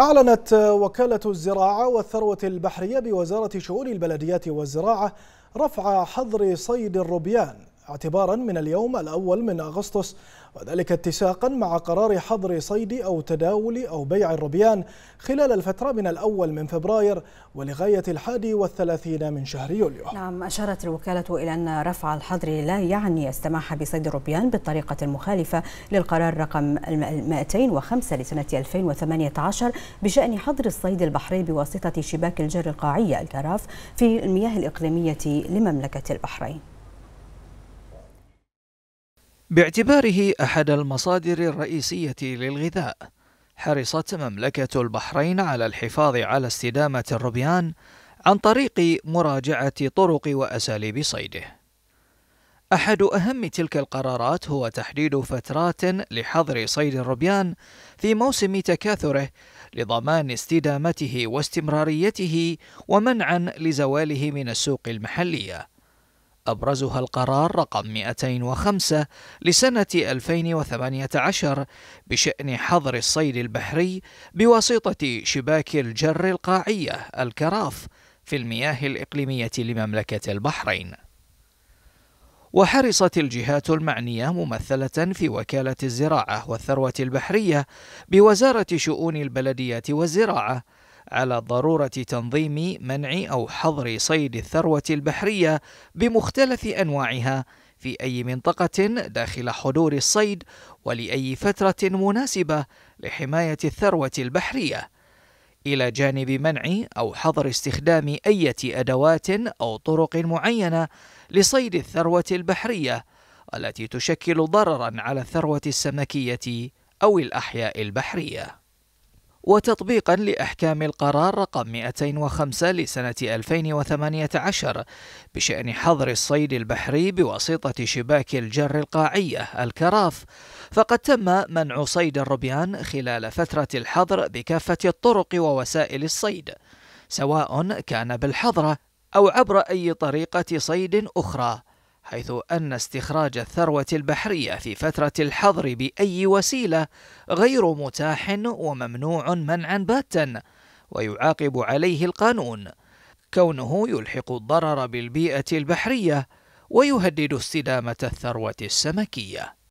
أعلنت وكالة الزراعة والثروة البحرية بوزارة شؤون البلديات والزراعة رفع حظر صيد الروبيان اعتبارا من اليوم الأول من أغسطس وذلك اتساقا مع قرار حظر صيد أو تداول أو بيع الربيان خلال الفترة من الأول من فبراير ولغاية الحادي والثلاثين من شهر يوليو نعم أشارت الوكالة إلى أن رفع الحظر لا يعني السماح بصيد الربيان بالطريقة المخالفة للقرار رقم 205 لسنة 2018 بشأن حظر الصيد البحري بواسطة شباك الجر القاعية الكراف في المياه الإقليمية لمملكة البحرين باعتباره أحد المصادر الرئيسية للغذاء حرصت مملكة البحرين على الحفاظ على استدامة الربيان عن طريق مراجعة طرق وأساليب صيده. أحد أهم تلك القرارات هو تحديد فترات لحظر صيد الربيان في موسم تكاثره لضمان استدامته واستمراريته ومنعا لزواله من السوق المحليه أبرزها القرار رقم 205 لسنة 2018 بشأن حظر الصيد البحري بواسطة شباك الجر القاعية الكراف في المياه الإقليمية لمملكة البحرين. وحرصت الجهات المعنية ممثلة في وكالة الزراعة والثروة البحرية بوزارة شؤون البلديات والزراعة على ضرورة تنظيم منع أو حظر صيد الثروة البحرية بمختلف أنواعها في أي منطقة داخل حدود الصيد ولأي فترة مناسبة لحماية الثروة البحرية، إلى جانب منع أو حظر استخدام أية أدوات أو طرق معينة لصيد الثروة البحرية التي تشكل ضررًا على الثروة السمكية أو الأحياء البحرية. وتطبيقا لأحكام القرار رقم 205 لسنة 2018 بشأن حظر الصيد البحري بواسطة شباك الجر القاعية الكراف فقد تم منع صيد الربيان خلال فترة الحظر بكافة الطرق ووسائل الصيد سواء كان بالحظرة أو عبر أي طريقة صيد أخرى حيث أن استخراج الثروة البحرية في فترة الحظر بأي وسيلة غير متاح وممنوع منعا باتا ويعاقب عليه القانون كونه يلحق الضرر بالبيئة البحرية ويهدد استدامة الثروة السمكية